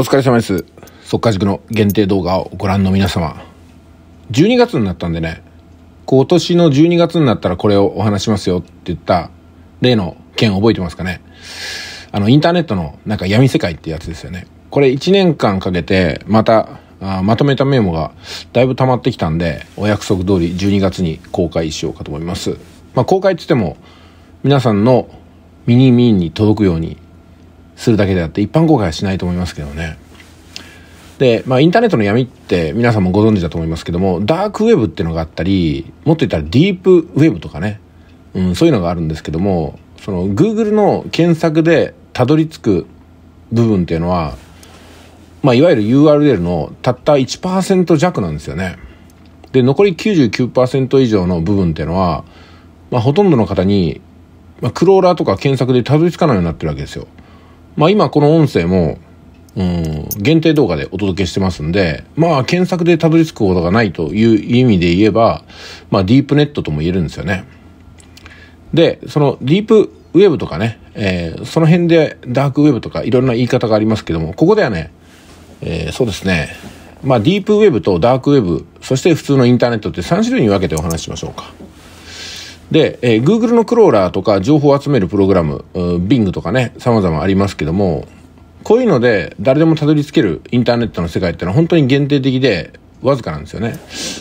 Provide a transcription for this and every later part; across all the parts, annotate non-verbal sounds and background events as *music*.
お疲れ様です。速稼塾の限定動画をご覧の皆様。12月になったんでね、今年の12月になったらこれをお話しますよって言った例の件覚えてますかねあの、インターネットのなんか闇世界ってやつですよね。これ1年間かけて、また、あまとめたメモがだいぶ溜まってきたんで、お約束通り12月に公開しようかと思います。まあ、公開って言っても、皆さんのミニミニに届くようにするだけであって一般公開はしないと思いますけどね。で、まあ、インターネットの闇って皆さんもご存知だと思いますけども、ダークウェブっていうのがあったり、もっと言ったらディープウェブとかね、うん、そういうのがあるんですけども、その Google の検索でたどり着く部分っていうのは、まあ、いわゆる URL のたった1%弱なんですよね。で、残り99%以上の部分っていうのは、まあ、ほとんどの方に、まあ、クローラーとか検索でたどり着かないようになってるわけですよ。まあ、今この音声も、うん、限定動画でお届けしてますんで、まあ、検索でたどり着くことがないという意味で言えば、まあ、ディープネットとも言えるんですよね。で、そのディープウェブとかね、えー、その辺でダークウェブとかいろんな言い方がありますけども、ここではね、えー、そうですね、まあ、ディープウェブとダークウェブ、そして普通のインターネットって3種類に分けてお話ししましょうか。で、えー、Google のクローラーとか情報を集めるプログラム、Bing とかね、様々ありますけども、こういうので誰でもたどり着けるインターネットの世界ってのは本当に限定的で、わずかなんですよね。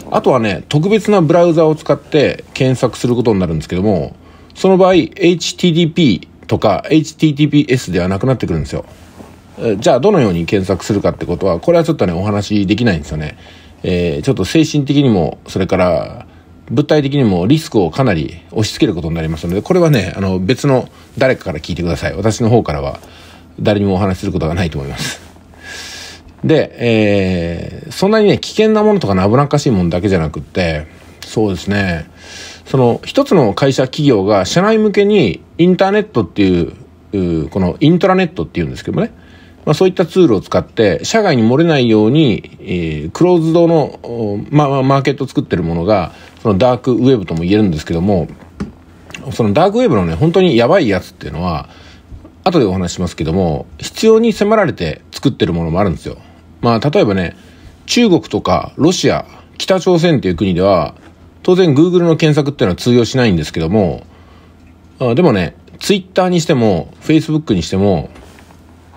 あとはね、特別なブラウザを使って検索することになるんですけども、その場合、HTTP とか HTTPS ではなくなってくるんですよ。じゃあどのように検索するかってことは、これはちょっとね、お話できないんですよね。えー、ちょっと精神的にも、それから、物体的にもリスクをかなり押し付けることになりますので、これはね、あの、別の誰かから聞いてください。私の方からは、誰にもお話しすることがないと思います。で、えー、そんなにね、危険なものとかね、危なっかしいものだけじゃなくって、そうですね、その、一つの会社、企業が、社内向けに、インターネットっていう、このイントラネットっていうんですけどもね、まあ、そういったツールを使って、社外に漏れないように、えー、クローズドの、まあ、マーケットを作ってるものが、そのダークウェブとも言えるんですけども、そのダークウェブのね、本当にやばいやつっていうのは、後でお話しますけども、必要に迫られて作ってるものもあるんですよ。まあ、例えばね、中国とかロシア、北朝鮮っていう国では、当然 Google の検索っていうのは通用しないんですけども、あでもね、Twitter にしても、Facebook にしても、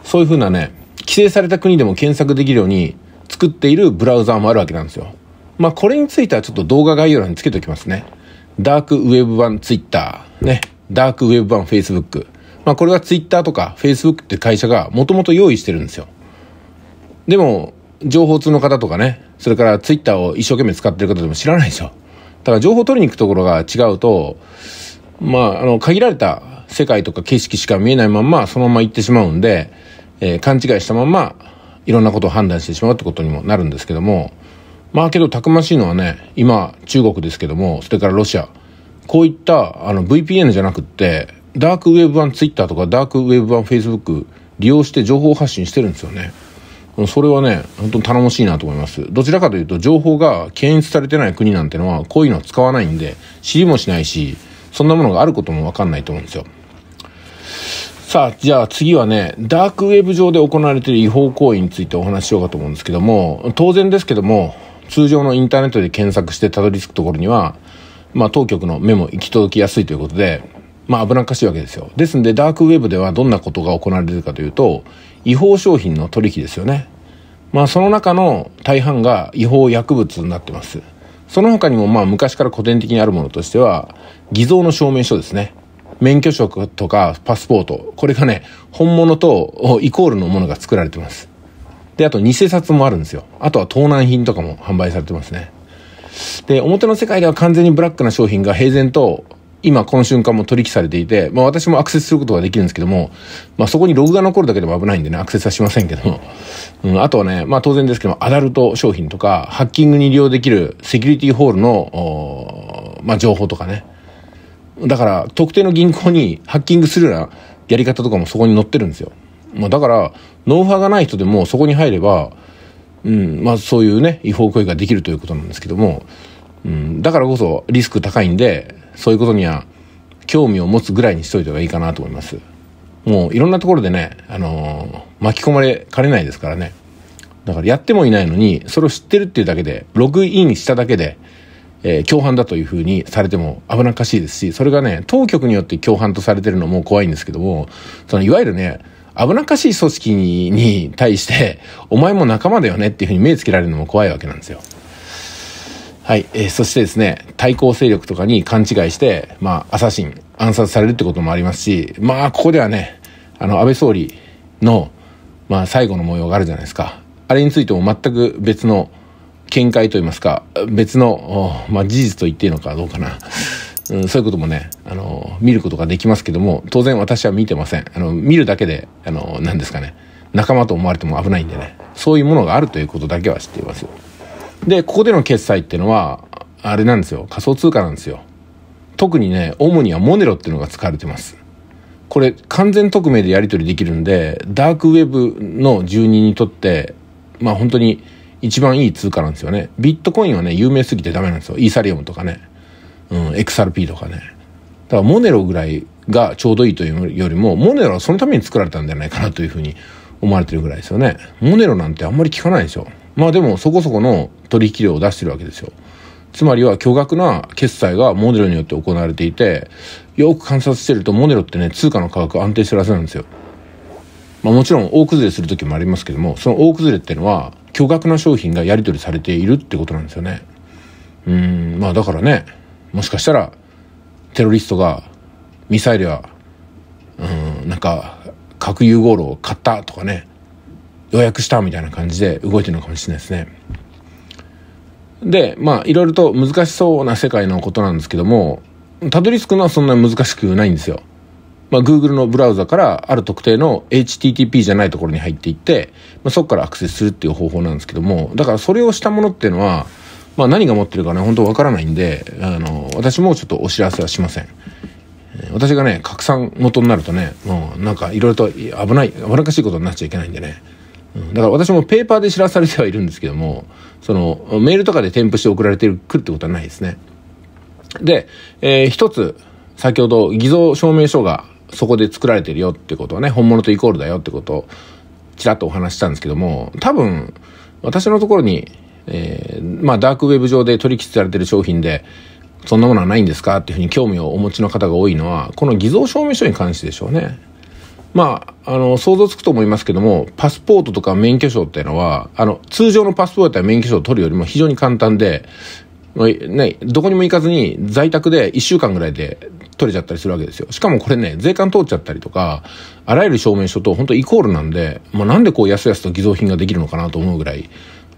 そういうふうなね、規制された国でも検索できるように作っているブラウザーもあるわけなんですよ。まあ、これについてはちょっと動画概要欄につけておきますね。ダークウェブ版ツイッター、ね、ダークウェブ版フェイスブック。まあ、これはツイッターとかフェイスブックって会社がもともと用意してるんですよ。でも、情報通の方とかね、それからツイッターを一生懸命使ってる方でも知らないでしょ。だから情報取りに行くところが違うと、まあ、あの、限られた世界とか景色しか見えないまま、そのまま行ってしまうんで、えー、勘違いしたまま、いろんなことを判断してしまうってことにもなるんですけども、まあけど、たくましいのはね、今、中国ですけども、それからロシア、こういった、あの、VPN じゃなくって、ダークウェブ版 Twitter とか、ダークウェブ版 Facebook、利用して情報発信してるんですよね。それはね、本当に頼もしいなと思います。どちらかというと、情報が検出されてない国なんてのは、こういうのは使わないんで、知りもしないし、そんなものがあることもわかんないと思うんですよ。さあ、じゃあ次はね、ダークウェブ上で行われている違法行為についてお話ししようかと思うんですけども、当然ですけども、通常のインターネットで検索してたどり着くところには、まあ当局の目も行き届きやすいということで、まあ危なっかしいわけですよ。ですんで、ダークウェブではどんなことが行われているかというと、違法商品の取引ですよね。まあその中の大半が違法薬物になってます。その他にもまあ昔から古典的にあるものとしては、偽造の証明書ですね。免許証とかパスポート、これがね、本物とイコールのものが作られてます。で、あと偽札もあるんですよ。あとは盗難品とかも販売されてますね。で、表の世界では完全にブラックな商品が平然と今この瞬間も取引されていて、まあ私もアクセスすることができるんですけども、まあそこにログが残るだけでも危ないんでね、アクセスはしませんけども。うん、あとはね、まあ当然ですけども、アダルト商品とか、ハッキングに利用できるセキュリティホールの、まあ情報とかね。だから特定の銀行にハッキングするようなやり方とかもそこに載ってるんですよ。まあ、だから、ノウハウがない人でもそこに入れば、うん、まあそういうね、違法行為ができるということなんですけども、うん、だからこそリスク高いんで、そういうことには興味を持つぐらいにしといた方がいいかなと思います。もういろんなところでね、あのー、巻き込まれかねないですからね。だからやってもいないのに、それを知ってるっていうだけで、ログインしただけで、えー、共犯だというふうにされても危なっかしいですし、それがね、当局によって共犯とされてるのも怖いんですけども、そのいわゆるね、危なっかしい組織に対して、お前も仲間だよねっていうふうに目つけられるのも怖いわけなんですよ。はい。えー、そしてですね、対抗勢力とかに勘違いして、まあ、アサシン、暗殺されるってこともありますし、まあ、ここではね、あの、安倍総理の、まあ、最後の模様があるじゃないですか。あれについても全く別の、見解といいますか、別の、まあ、事実と言っていいのかどうかな。うん、そういうこともね、あの、見ることができますけども、当然私は見てません。あの、見るだけで、あの、何ですかね、仲間と思われても危ないんでね、そういうものがあるということだけは知っていますよ。で、ここでの決済っていうのは、あれなんですよ。仮想通貨なんですよ。特にね、主にはモネロっていうのが使われてます。これ、完全匿名でやり取りできるんで、ダークウェブの住人にとって、まあ本当に、一番いい通貨なんですよね。ビットコインはね、有名すぎてダメなんですよ。イーサリアムとかね。うん、XRP とかね。だからモネロぐらいがちょうどいいというよりも、モネロはそのために作られたんじゃないかなというふうに思われてるぐらいですよね。モネロなんてあんまり聞かないんですよ。まあでもそこそこの取引量を出してるわけですよ。つまりは巨額な決済がモデルによって行われていて、よく観察してるとモネロってね、通貨の価格安定してるはずなんですよ。まあ、もちろん大崩れする時もありますけどもその大崩れっていうのは巨額な商品がやり取りされているってことなんですよねうんまあだからねもしかしたらテロリストがミサイルやうんなんか核融合炉を買ったとかね予約したみたいな感じで動いてるのかもしれないですねでまあいろいろと難しそうな世界のことなんですけどもたどり着くのはそんな難しくないんですよまあ、Google のブラウザからある特定の HTTP じゃないところに入っていって、まあ、そこからアクセスするっていう方法なんですけども、だからそれをしたものっていうのは、まあ、何が持ってるかね、本当わからないんで、あの、私もちょっとお知らせはしません。私がね、拡散元になるとね、もうなんかいろいろと危ない、危なかしいことになっちゃいけないんでね。だから私もペーパーで知らされてはいるんですけども、その、メールとかで添付して送られてくるってことはないですね。で、えー、一つ、先ほど偽造証明書がそこで作られてるよってことはね、本物とイコールだよってことを、ちらっとお話したんですけども、多分、私のところに、えー、まあ、ダークウェブ上で取引されてる商品で、そんなものはないんですかっていうふうに興味をお持ちの方が多いのは、この偽造証明書に関してでしょうね。まあ、あの、想像つくと思いますけども、パスポートとか免許証っていうのは、あの、通常のパスポートや免許証を取るよりも非常に簡単で、ね、どこにも行かずに在宅で1週間ぐらいで取れちゃったりするわけですよ。しかもこれね、税関通っちゃったりとか、あらゆる証明書と本当イコールなんで、まあ、なんでこう安々と偽造品ができるのかなと思うぐらい、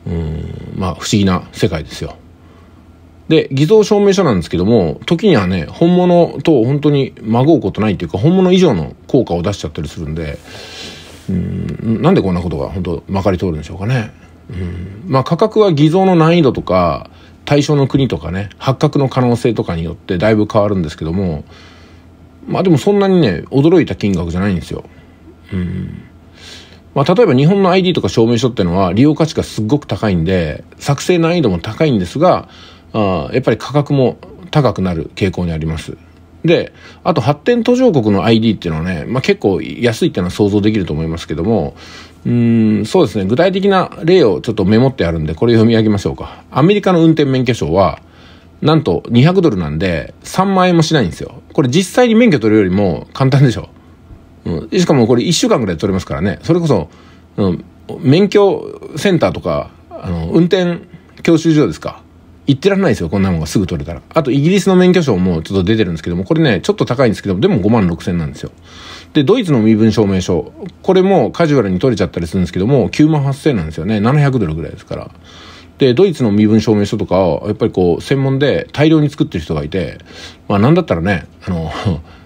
うん、まあ不思議な世界ですよ。で、偽造証明書なんですけども、時にはね、本物と本当にまごうことないっていうか、本物以上の効果を出しちゃったりするんで、うん、なんでこんなことが本当まかり通るんでしょうかね。うん、まあ価格は偽造の難易度とか、対象の国とかね発覚の可能性とかによってだいぶ変わるんですけどもまあでもそんなにね驚いた金額じゃないんですよ。うんまあ、例えば日本の ID とか証明書ってのは利用価値がすっごく高いんで作成難易度も高いんですがあやっぱり価格も高くなる傾向にあります。で、あと発展途上国の ID っていうのはね、まあ、結構安いっていうのは想像できると思いますけども、うんそうですね具体的な例をちょっとメモってあるんでこれ読み上げましょうかアメリカの運転免許証はなんと200ドルなんで3万円もしないんですよこれ実際に免許取るよりも簡単でしょ、うん、しかもこれ1週間ぐらい取れますからねそれこそ、うん、免許センターとかあの運転教習所ですか行ってらんないですよこんなもんがすぐ取れたらあとイギリスの免許証もちょっと出てるんですけどもこれねちょっと高いんですけどでも5万6千なんですよで、ドイツの身分証明書。これもカジュアルに取れちゃったりするんですけども、9万8000なんですよね。700ドルぐらいですから。で、ドイツの身分証明書とかを、やっぱりこう、専門で大量に作ってる人がいて、まあなんだったらね、あの、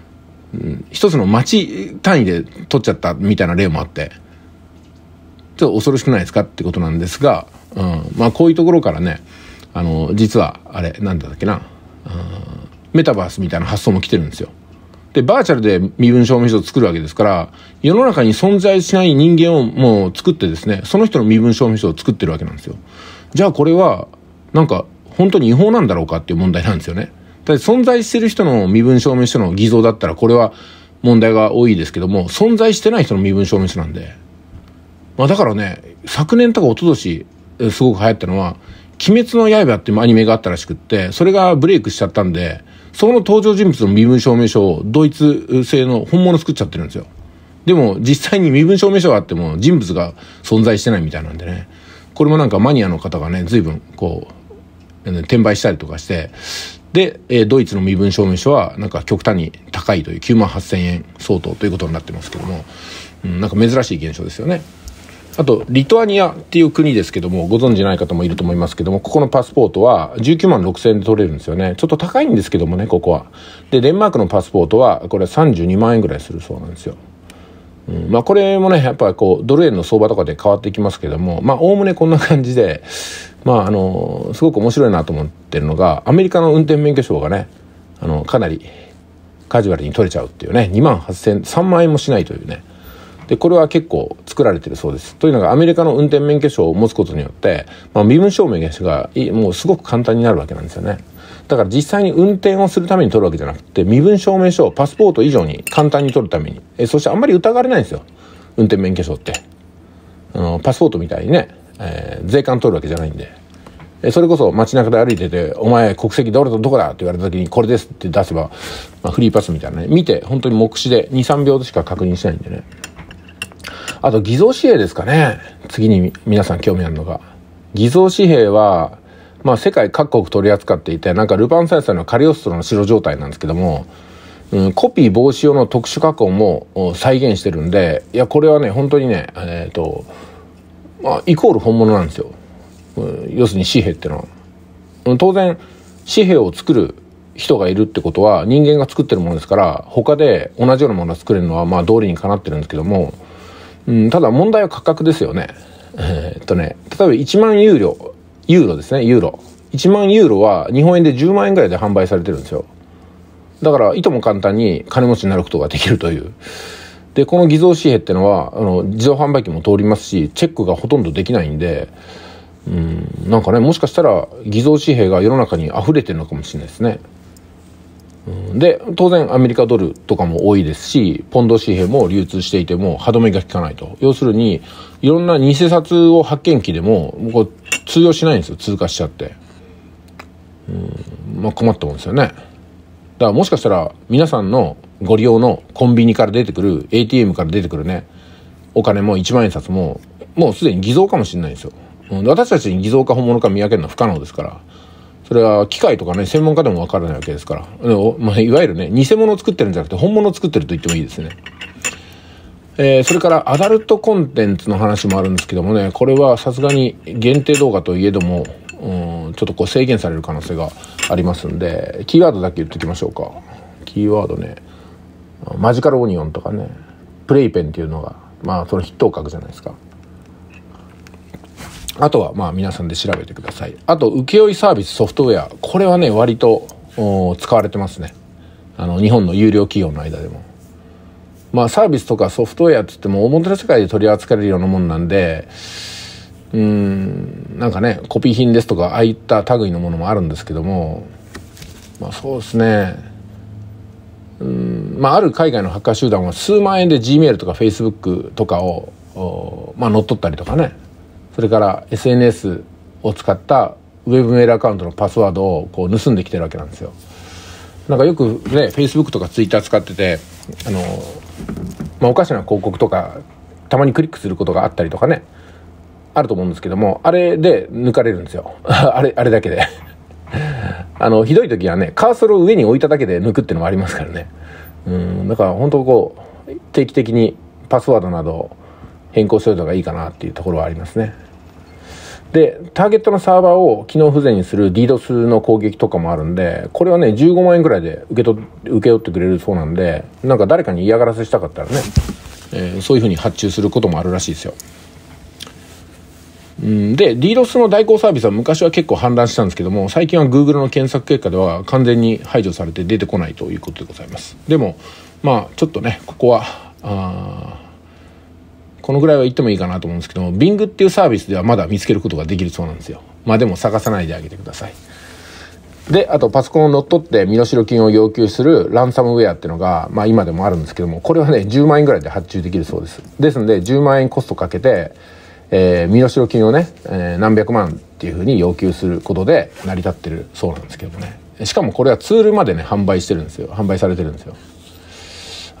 *laughs* 一つの町単位で取っちゃったみたいな例もあって、ちょっと恐ろしくないですかってことなんですが、うん、まあこういうところからね、あの、実は、あれ、なんだっけな、メタバースみたいな発想も来てるんですよ。で、バーチャルで身分証明書を作るわけですから、世の中に存在しない人間をもう作ってですね、その人の身分証明書を作ってるわけなんですよ。じゃあこれは、なんか、本当に違法なんだろうかっていう問題なんですよね。だ存在してる人の身分証明書の偽造だったら、これは問題が多いですけども、存在してない人の身分証明書なんで。まあだからね、昨年とか一昨年すごく流行ったのは、鬼滅の刃っていうアニメがあったらしくって、それがブレイクしちゃったんで、その登場人物の身分証明書をドイツ製の本物作っちゃってるんですよ。でも実際に身分証明書があっても人物が存在してないみたいなんでね。これもなんかマニアの方がね、随分こう、転売したりとかして、で、えドイツの身分証明書はなんか極端に高いという9万8000円相当ということになってますけども、うん、なんか珍しい現象ですよね。あと、リトアニアっていう国ですけども、ご存知ない方もいると思いますけども、ここのパスポートは19万6000円で取れるんですよね。ちょっと高いんですけどもね、ここは。で、デンマークのパスポートは、これ32万円ぐらいするそうなんですよ。うん、まあこれもね、やっぱりこう、ドル円の相場とかで変わってきますけども、まあおおむねこんな感じで、まああの、すごく面白いなと思ってるのが、アメリカの運転免許証がね、あの、かなりカジュアルに取れちゃうっていうね、2万8000、3万円もしないというね。で、これは結構作られてるそうです。というのがアメリカの運転免許証を持つことによって、まあ、身分証明がもうすごく簡単になるわけなんですよね。だから実際に運転をするために取るわけじゃなくて、身分証明書をパスポート以上に簡単に取るために。えそしてあんまり疑われないんですよ。運転免許証って。あの、パスポートみたいにね、えー、税関取るわけじゃないんで。えそれこそ街中で歩いてて、お前国籍どれとどこだって言われた時にこれですって出せば、まあ、フリーパスみたいなね、見て本当に目視で2、3秒でしか確認しないんでね。あと偽造紙幣ですかね。次に皆さん興味あるのが。偽造紙幣は、まあ世界各国取り扱っていて、なんかルパン三世のカリオストロの城状態なんですけども、うん、コピー防止用の特殊加工も再現してるんで、いや、これはね、本当にね、えっ、ー、と、まあ、イコール本物なんですよ。うん、要するに紙幣ってのは。うん、当然、紙幣を作る人がいるってことは人間が作ってるものですから他で同じようなものが作れるのはまあ道理にかなってるんですけどもうん、ただ問題は価格ですよね。えー、っとね、例えば1万ユーロ、ユーロですね、ユーロ。1万ユーロは日本円で10万円ぐらいで販売されてるんですよ。だから、いとも簡単に金持ちになることができるという。で、この偽造紙幣ってのは、あの、自動販売機も通りますし、チェックがほとんどできないんで、うん、なんかね、もしかしたら偽造紙幣が世の中に溢れてるのかもしれないですね。で当然アメリカドルとかも多いですしポンド紙幣も流通していても歯止めが利かないと要するにいろんな偽札を発見機でもこう通用しないんですよ通過しちゃってうんまあ困ったもんですよねだからもしかしたら皆さんのご利用のコンビニから出てくる ATM から出てくるねお金も一万円札ももうすでに偽造かもしれないんですよ私たちに偽造か本物か見分けるのは不可能ですからそれは機械とかね、専門家でもわからないわけですから。まあ、いわゆるね、偽物を作ってるんじゃなくて本物を作ってると言ってもいいですね。えー、それからアダルトコンテンツの話もあるんですけどもね、これはさすがに限定動画といえども、うん、ちょっとこう制限される可能性がありますんで、キーワードだけ言っときましょうか。キーワードね、マジカルオニオンとかね、プレイペンっていうのが、まあその筆頭格じゃないですか。あとはまあ皆さんで調べてください。あと、請負サービスソフトウェア。これはね、割と使われてますね。あの、日本の有料企業の間でも。まあサービスとかソフトウェアって言っても表の世界で取り扱えるようなもんなんで、うん、なんかね、コピー品ですとか、ああいった類のものもあるんですけども、まあそうですね。うん、まあある海外のハッカー集団は数万円で Gmail とか Facebook とかを、まあ乗っ取ったりとかね、それから SNS を使ったウェブメールアカウントのパスワードをこう盗んできてるわけなんですよなんかよくね Facebook とか Twitter 使っててあの、まあ、おかしな広告とかたまにクリックすることがあったりとかねあると思うんですけどもあれで抜かれるんですよ *laughs* あれあれだけで *laughs* あのひどい時はねカーソルを上に置いただけで抜くっていうのもありますからねうんだから本当こう定期的にパスワードなどを変更するのがいいかなっていうところはありますね。で、ターゲットのサーバーを機能不全にする DDoS の攻撃とかもあるんで、これはね、15万円ぐらいで受け取受け負ってくれるそうなんで、なんか誰かに嫌がらせしたかったらね、えー、そういうふうに発注することもあるらしいですよ。うん、で、DDoS の代行サービスは昔は結構氾濫したんですけども、最近は Google の検索結果では完全に排除されて出てこないということでございます。でも、まあ、ちょっとね、ここは、あこのぐらいは言ってもいいかなと思うんですけども Bing っていうサービスではまだ見つけることができるそうなんですよまあでも探さないであげてくださいであとパソコンを乗っ取って身代金を要求するランサムウェアっていうのが、まあ、今でもあるんですけどもこれはね10万円ぐらいで発注できるそうですですので10万円コストかけて、えー、身代金をね、えー、何百万っていうふうに要求することで成り立ってるそうなんですけどもねしかもこれはツールまでね販売してるんですよ販売されてるんですよ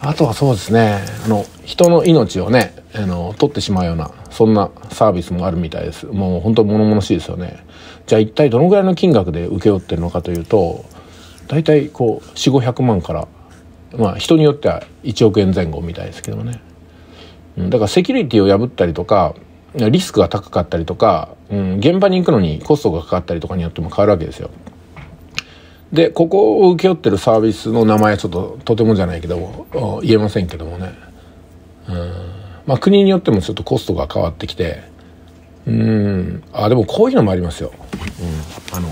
あとはそうですねあの人の命をねあの取ってしまうようなそんなサービスもあるみたいですもう本当物々しいですよねじゃあ一体どのぐらいの金額で請け負ってるのかというと大体こう4500万からまあ人によっては1億円前後みたいですけどもねだからセキュリティを破ったりとかリスクが高かったりとか、うん、現場に行くのにコストがかかったりとかによっても変わるわけですよでここを請け負ってるサービスの名前はちょっととてもじゃないけど言えませんけどもねうんまあ国によってもちょっとコストが変わってきてうんあでもこういうのもありますよ、うん、あの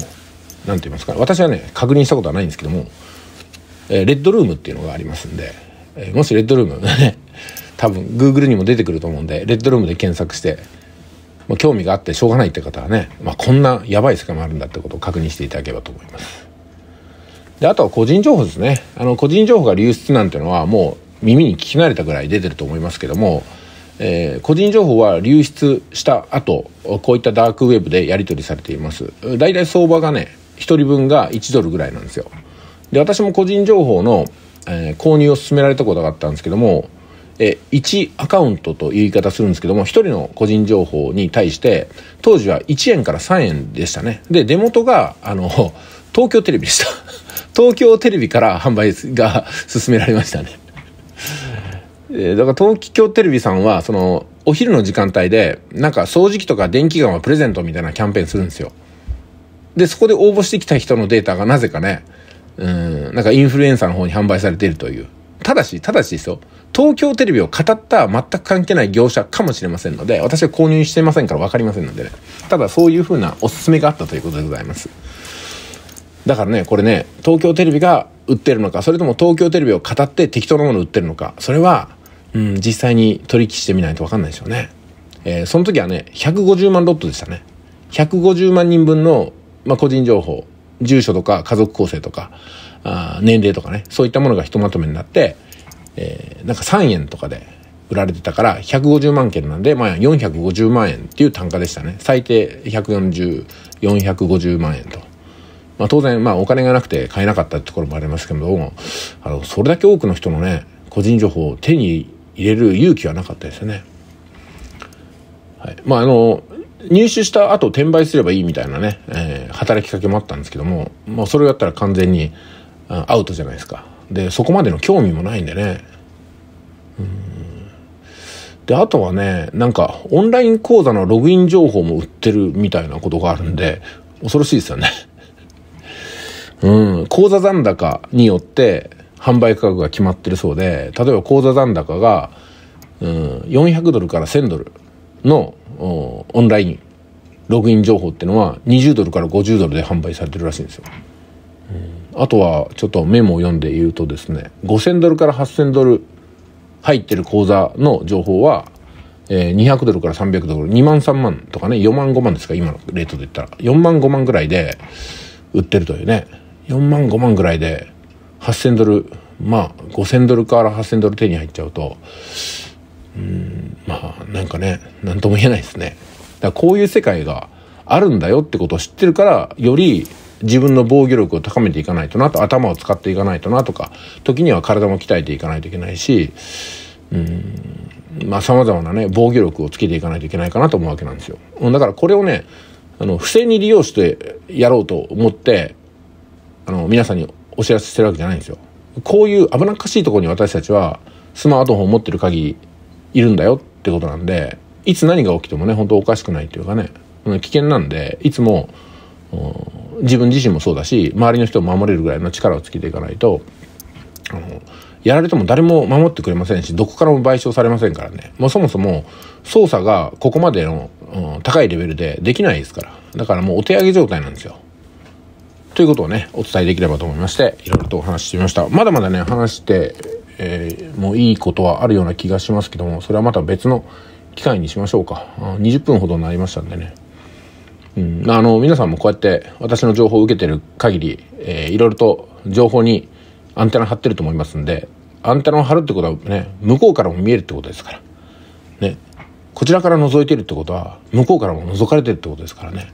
何て言いますか私はね確認したことはないんですけども、えー、レッドルームっていうのがありますんで、えー、もしレッドルーム *laughs* 多分 Google にも出てくると思うんでレッドルームで検索してま興味があってしょうがないって方はね、まあ、こんなやばい世界もあるんだってことを確認していただければと思います。であとは個人情報ですねあの個人情報が流出なんてのはもう耳に聞き慣れたぐらい出てると思いますけども、えー、個人情報は流出した後こういったダークウェブでやり取りされています大体相場がね1人分が1ドルぐらいなんですよで私も個人情報の、えー、購入を勧められたことがあったんですけどもえ1アカウントという言い方するんですけども1人の個人情報に対して当時は1円から3円でしたねで出元があの東京テレビでした東京テレビから販売が進められましたね。えだから東京テレビさんは、その、お昼の時間帯で、なんか掃除機とか電気ガンはプレゼントみたいなキャンペーンするんですよ。で、そこで応募してきた人のデータがなぜかね、うん、なんかインフルエンサーの方に販売されているという。ただし、ただしですよ。東京テレビを語った全く関係ない業者かもしれませんので、私は購入していませんから分かりませんのでね。ただそういうふうなおすすめがあったということでございます。だからね、これね、東京テレビが売ってるのか、それとも東京テレビを語って適当なものを売ってるのか、それは、うん、実際に取引してみないとわかんないですよね。えー、その時はね、150万ロットでしたね。150万人分の、まあ、個人情報、住所とか家族構成とか、あ年齢とかね、そういったものがひとまとめになって、えー、なんか3円とかで売られてたから、150万件なんで、まあ、450万円っていう単価でしたね。最低140、450万円と。まあ、当然、まあ、お金がなくて買えなかったってところもありますけども、あの、それだけ多くの人のね、個人情報を手に入れる勇気はなかったですよね。はい。まあ、あの、入手した後転売すればいいみたいなね、えー、働きかけもあったんですけども、まあ、それをやったら完全にアウトじゃないですか。で、そこまでの興味もないんでね。で、あとはね、なんか、オンライン講座のログイン情報も売ってるみたいなことがあるんで、恐ろしいですよね。うん、口座残高によって販売価格が決まってるそうで、例えば口座残高が、うん、400ドルから1000ドルのオンライン、ログイン情報っていうのは20ドルから50ドルで販売されてるらしいんですよ。うん、あとはちょっとメモを読んで言うとですね、5000ドルから8000ドル入ってる口座の情報は、えー、200ドルから300ドル、2万3万とかね、4万5万ですか、今のレートで言ったら。4万5万ぐらいで売ってるというね。4万5万ぐらいで8,000ドルまあ5,000ドルから8,000ドル手に入っちゃうとうんまあなんかね何とも言えないですね。だこういう世界があるんだよってことを知ってるからより自分の防御力を高めていかないとなと頭を使っていかないとなとか時には体も鍛えていかないといけないしうんまあ様々なね防御力をつけていかないといけないかなと思うわけなんですよ。だからこれをねあの不正に利用してやろうと思ってあの、皆さんにお知らせしてるわけじゃないんですよ。こういう危なっかしいところに私たちはスマートフォンを持ってる限りいるんだよってことなんで、いつ何が起きてもね、本当おかしくないというかね、危険なんで、いつも、自分自身もそうだし、周りの人を守れるぐらいの力をつけていかないと、あの、やられても誰も守ってくれませんし、どこからも賠償されませんからね。もうそもそも捜査がここまでの、うん、高いレベルでできないですから。だからもうお手上げ状態なんですよ。ということをね、お伝えできればと思いまして、いろいろとお話ししてみました。まだまだね、話して、えー、もういいことはあるような気がしますけども、それはまた別の機会にしましょうか。20分ほどになりましたんでね。うん、あの、皆さんもこうやって私の情報を受けてる限り、えー、いろいろと情報にアンテナ張ってると思いますんで、アンテナを張るってことはね、向こうからも見えるってことですから。ね。こちらから覗いてるってことは、向こうからも覗かれてるってことですからね。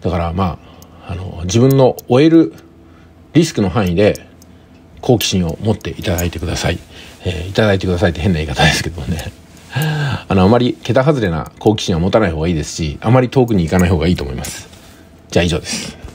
だからまあ、あの自分の終えるリスクの範囲で好奇心を持っていただいてください、えー、いただいてくださいって変な言い方ですけどね *laughs* あのあまり桁外れな好奇心は持たない方がいいですしあまり遠くに行かない方がいいと思いますじゃあ以上です